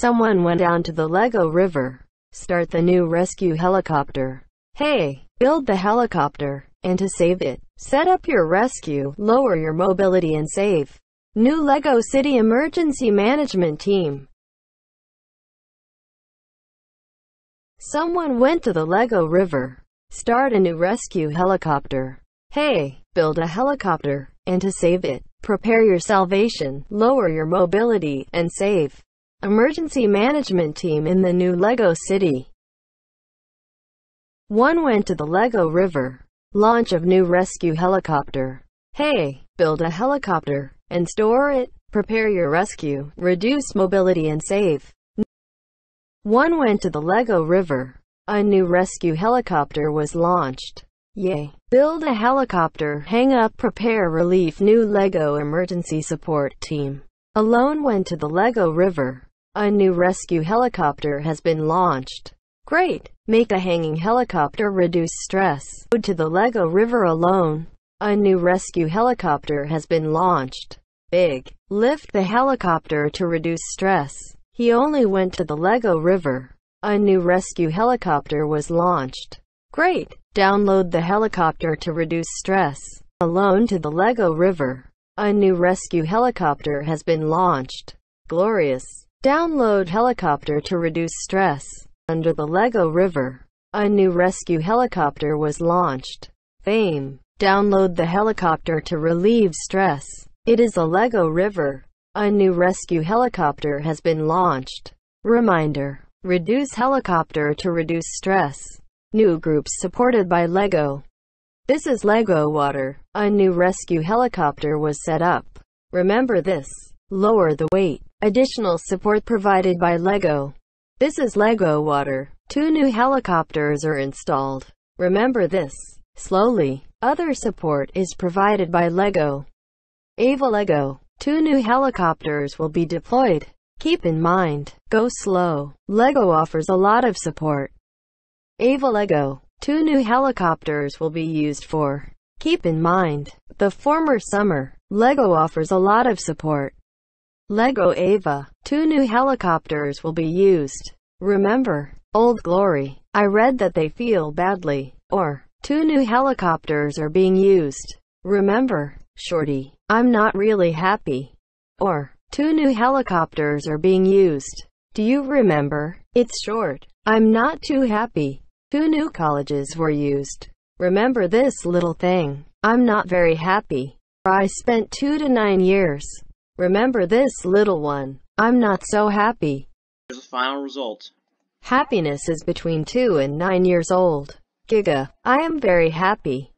Someone went down to the Lego River. Start the new rescue helicopter. Hey, build the helicopter. And to save it, set up your rescue, lower your mobility and save. New Lego City Emergency Management Team. Someone went to the Lego River. Start a new rescue helicopter. Hey, build a helicopter. And to save it, prepare your salvation, lower your mobility, and save emergency management team in the new Lego City. One went to the Lego River. Launch of new rescue helicopter. Hey, build a helicopter and store it. Prepare your rescue, reduce mobility and save. One went to the Lego River. A new rescue helicopter was launched. Yay. Build a helicopter, hang up, prepare relief, new Lego emergency support team. Alone went to the Lego River. A new rescue helicopter has been launched. Great! Make a hanging helicopter reduce stress. Go to the Lego River alone. A new rescue helicopter has been launched. Big. Lift the helicopter to reduce stress. He only went to the Lego River. A new rescue helicopter was launched. Great! Download the helicopter to reduce stress. Alone to the Lego River. A new rescue helicopter has been launched. Glorious! Download helicopter to reduce stress. Under the Lego River, a new rescue helicopter was launched. Fame. Download the helicopter to relieve stress. It is a Lego River. A new rescue helicopter has been launched. Reminder. Reduce helicopter to reduce stress. New groups supported by Lego. This is Lego Water. A new rescue helicopter was set up. Remember this. Lower the weight. Additional support provided by LEGO. This is LEGO Water. Two new helicopters are installed. Remember this. Slowly. Other support is provided by LEGO. Ava LEGO. Two new helicopters will be deployed. Keep in mind, go slow. LEGO offers a lot of support. Ava LEGO. Two new helicopters will be used for. Keep in mind, the former summer, LEGO offers a lot of support. Lego Ava. Two new helicopters will be used. Remember, Old Glory. I read that they feel badly. Or, two new helicopters are being used. Remember, Shorty. I'm not really happy. Or, two new helicopters are being used. Do you remember? It's short. I'm not too happy. Two new colleges were used. Remember this little thing. I'm not very happy. I spent two to nine years Remember this, little one. I'm not so happy. Here's the final result. Happiness is between 2 and 9 years old. Giga, I am very happy.